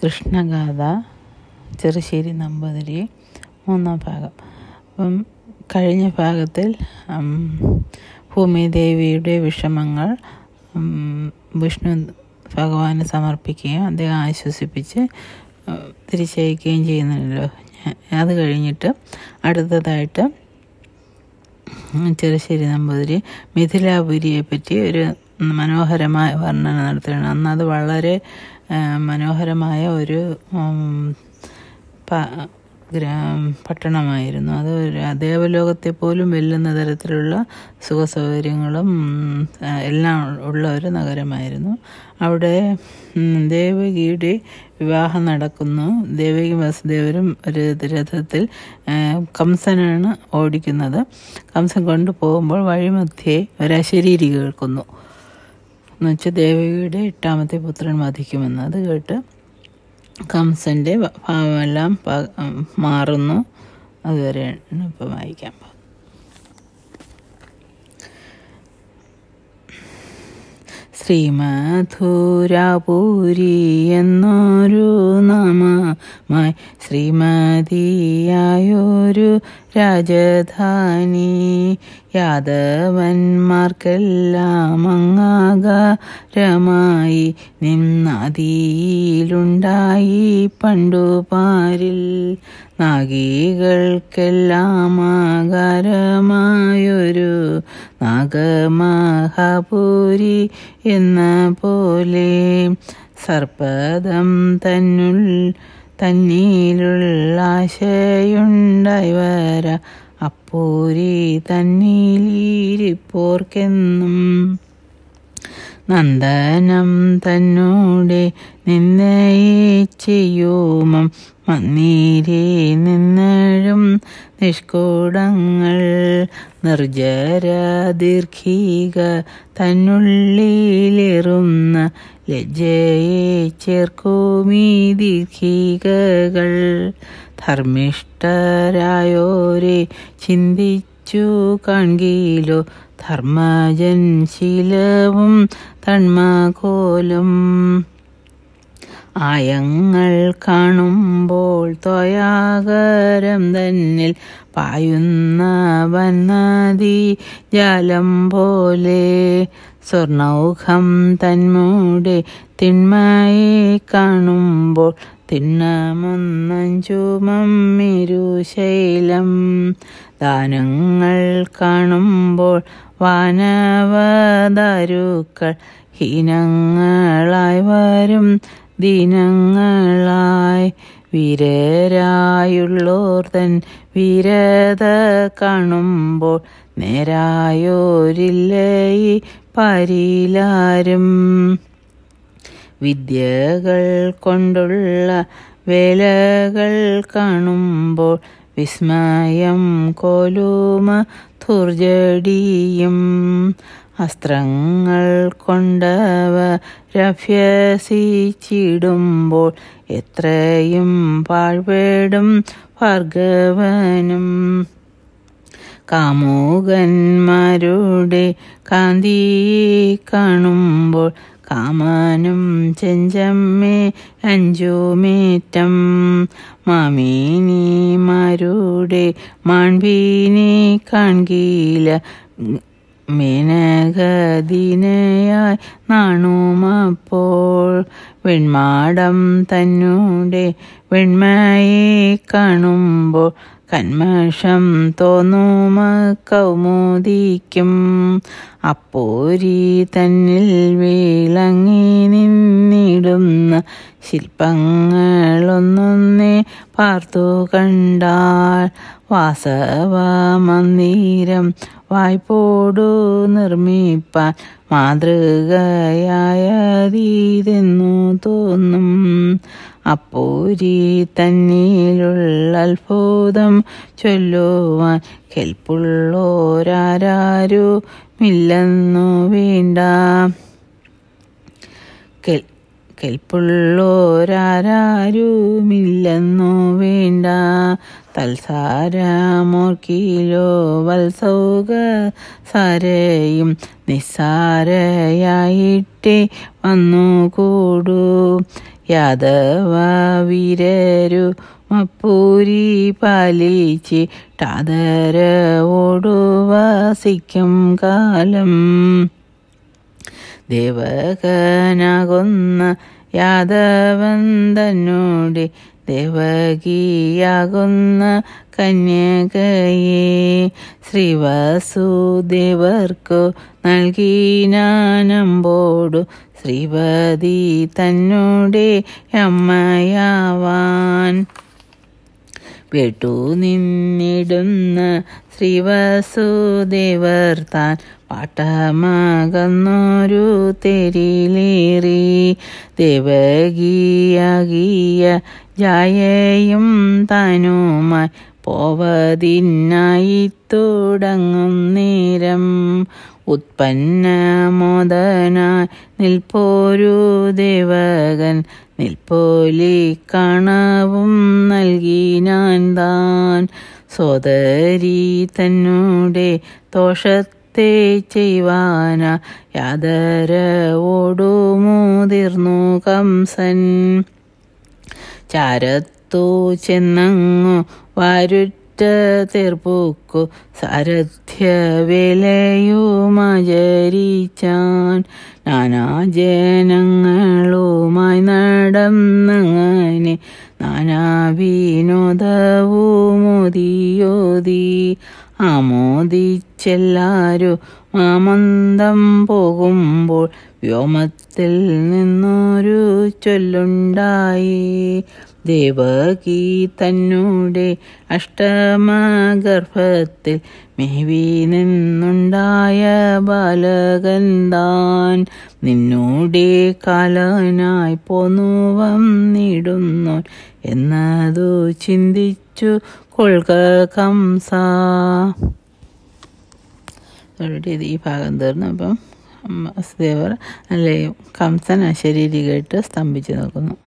കൃഷ്ണഗാഥ ചെറുശ്ശേരി നമ്പതിരി മൂന്നാം ഭാഗം അപ്പം കഴിഞ്ഞ ഭാഗത്തിൽ ഭൂമിദേവിയുടെ വിഷമങ്ങൾ വിഷ്ണു ഭഗവാന് സമർപ്പിക്കുകയും അദ്ദേഹം ആശ്വസിപ്പിച്ച് തിരിച്ചയക്കുകയും ചെയ്യുന്നുണ്ടല്ലോ അത് കഴിഞ്ഞിട്ട് അടുത്തതായിട്ട് ചെറുശ്ശേരി നമ്പൂതിരി മിഥിലാപുരിയെ പറ്റി ഒരു മനോഹരമായ വർണ്ണന നടത്തുകയാണ് അന്ന് അത് വളരെ മനോഹരമായ ഒരു പട്ടണമായിരുന്നു അത് ദേവലോകത്തെ പോലും വെല്ലുന്ന തരത്തിലുള്ള സുഖ സൗകര്യങ്ങളും എല്ലാം ഉള്ള ഒരു നഗരമായിരുന്നു അവിടെ ദേവകിയുടെ വിവാഹം നടക്കുന്നു ദേവകി വാസുദേവരും ഒരു രഥത്തിൽ കംസനാണ് ഓടിക്കുന്നത് കംസൻ കൊണ്ടുപോകുമ്പോൾ വഴിമധ്യേ ഒരശരീരി കേൾക്കുന്നു എന്നുവെച്ചാൽ വെച്ചാൽ ദേവിയുടെ എട്ടാമത്തെ പുത്രൻ വധിക്കുമെന്ന് അത് കേട്ട് കംസൻ്റെ ഭാവമെല്ലാം മാറുന്നു അതുവരെയാണ് ഇപ്പം വായിക്കാൻ പോകുന്നത് എന്നൊരു നാമ മായി ശ്രീമതിയായൊരു രാജധാനി യാദവന്മാർക്കെല്ലാം അങ്ങാകാരമായി നിന്നതിയിലുണ്ടായി പണ്ടുപാരിൽ നാഗികൾക്കെല്ലാം ആകാരമായൊരു നാഗമഹാപുരി എന്ന പോലെ സർപ്പദം തന്നുൾ തന്നീലുള്ളാശയുണ്ടൈവര അപ്പൂരി തന്നീലിരിപ്പോർക്കെന്നും നന്ദനം തന്നോടെ നിന്നയിച്ചയോമം മന്നീരെ നിന്നഴും നിഷ്കൂടങ്ങൾ നിർജര ദീർഘീക തന്നുള്ളിലിറുന്ന ലജ്ജയെ മീ ദീർഘികകൾ ധർമ്മിഷ്ടരായോരെ ചിന്തിച്ചു കാൺകിലോ ധർമ്മജൻ ശീലവും തന്മകോലും ആയങ്ങൾ കാണുമ്പോൾ തൊയാകരം തന്നിൽ പായുന്ന വന്നതി ജാലം പോലെ സ്വർണൗഖം തന്മൂടെ തിന്മയെ കാണുമ്പോൾ തിന്നമൊന്നഞ്ചു മമ്മിരുശൈലം ദാനങ്ങൾ കാണുമ്പോൾ വാനവദാരുക്കൾ ഹീനങ്ങളായി വരും ദിനങ്ങളായി വിരരായുള്ളോർ തൻ വിരത കാണുമ്പോൾ നേരായോരില്ലേ പരിലാരും വിദ്യകൾ കൊണ്ടുള്ള വേലകൾ കാണുമ്പോൾ വിസ്മയം കോലൂമ ധുർജടിയും അസ്ത്രങ്ങൾ കൊണ്ടവ രഭ്യസിച്ചിടുമ്പോൾ എത്രയും പാഴ്പേടും ഭാർഗവനും കാമോകന്മാരുടെ കാന്തി കാണുമ്പോൾ കാമാനും ചെഞ്ചമ്മേ അഞ്ചുമേറ്റം മാമീനിമാരുടെ മാൺവീനെ കാൺകീല മേനകദിനയായി നാണുമപ്പോൾ വെൺമാടം തന്നൂടെ വെണ്മയെ കാണുമ്പോൾ കന്മഷം തോന്നുമ കൗമുദിക്കും അപ്പോരി തന്നിൽ വീളങ്ങി നിന്നിടുന്ന ശില്പങ്ങളൊന്നൊന്നേ പാർത്തു കണ്ടാൽ വാസവ മന്ദിരം വായ്പോടു നിർമ്മിപ്പാൻ മാതൃകയായതീതെന്നു തോന്നും അപ്പോരീ തന്നിലുള്ള അത്ഭുതം ചൊല്ലുവാൻ മില്ലെന്നു വേണ്ട കെൽ കെൽപ്പുള്ളോരാരാരുമില്ലെന്നു വേണ്ട തൽസാരമോർക്കിലോ വത്സൗക സാരയും നിസ്സാരയായിട്ടേ വന്നു കൂടൂ യാദവീരരു മപ്പൂരി പാലിച്ച് ടാതര ഓടുവസിക്കും കാലം ദേവകനാകുന്ന യാദവൻ തന്നോടി ദേവകിയാകുന്ന കന്യകയെ ശ്രീവസുദേവർക്കു നൽകിനാനമ്പോടു ശ്രീപതി തന്നോടെ അമ്മയാവാൻ പെട്ടു നിന്നിടുന്ന ശ്രീവസുദേവർ താൻ പാട്ടമാകുന്നൊരു തെരിലേറി ദേവകീയകിയ ജായയും തനുമായി പോവതിന്നായി തുടങ്ങും നേരം ഉത്പന്ന ഉത്പന്നമോദനായി നിൽപ്പോരു ദേവകൻ നിൽപ്പോലി കണവും നൽകി ഞാൻ താൻ സോദരി തന്നെ തോഷത്തെ ചെയ്യുവാന യാതരവോടു മുതിർന്നു കംസൻ ചാരത്തു ചെന്നങ്ങു വാരുറ്റ തീർപ്പൂക്കു സാരഥ്യ വിലയുമചരിച്ചാൻ നാനാജനങ്ങളുമായി നടന്നങ്ങനെ വിനോദവുമോദിയോതി ആമോദിച്ചെല്ലാരും മാമന്ദം പോകുമ്പോൾ വ്യോമത്തിൽ നിന്നൊരു ചൊല്ലുണ്ടായി ദേവകീ തന്നൂടെ അഷ്ടമഗർഭത്തിൽ മേവി നിന്നുണ്ടായ ബാലകൻ നിന്നൂടെ കാലനായി പോന്നുവം നീടുന്നു എന്നതു ചിന്തിച്ചു കൊൾക കംസ ഈ ഭാഗം തീർന്നു അപ്പം വസുദേവർ അല്ലേ കംസൻ അശരീരി കേട്ട് സ്തംഭിച്ചു നോക്കുന്നു